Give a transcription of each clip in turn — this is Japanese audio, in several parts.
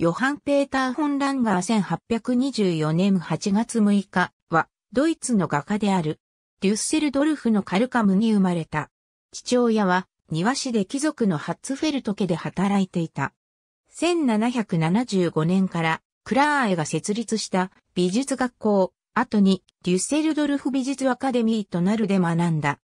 ヨハン・ペーター・フォン・ランガー1824年8月6日は、ドイツの画家である、デュッセルドルフのカルカムに生まれた。父親は、庭師で貴族のハッツフェルト家で働いていた。1775年から、クラーエが設立した美術学校、後にデュッセルドルフ美術アカデミーとなるで学んだ。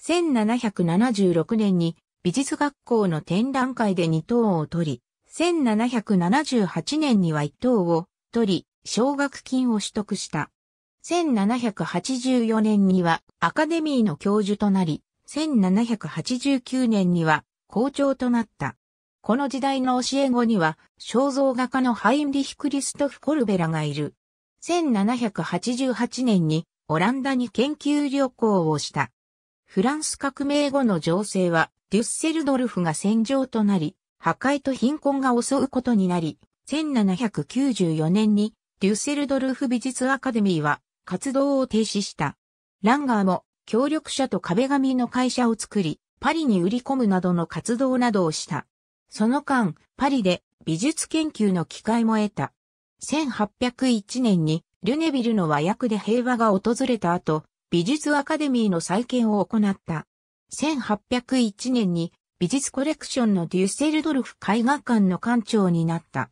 1776年に美術学校の展覧会で2等を取り、1778年には一等を取り、奨学金を取得した。1784年にはアカデミーの教授となり、1789年には校長となった。この時代の教え子には、肖像画家のハインリヒ・クリストフ・コルベラがいる。1788年にオランダに研究旅行をした。フランス革命後の情勢は、デュッセルドルフが戦場となり、破壊と貧困が襲うことになり、1794年にデュッセルドルフ美術アカデミーは活動を停止した。ランガーも協力者と壁紙の会社を作り、パリに売り込むなどの活動などをした。その間、パリで美術研究の機会も得た。1801年にルネビルの和訳で平和が訪れた後、美術アカデミーの再建を行った。1801年に美術コレクションのデュッセルドルフ絵画館の館長になった。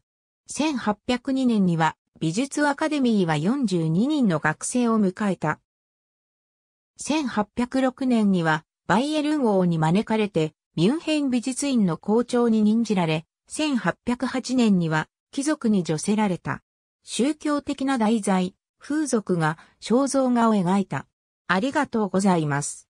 1802年には美術アカデミーは42人の学生を迎えた。1806年にはバイエルン王に招かれてミュンヘン美術院の校長に任じられ、1808年には貴族に助せられた。宗教的な題材、風俗が肖像画を描いた。ありがとうございます。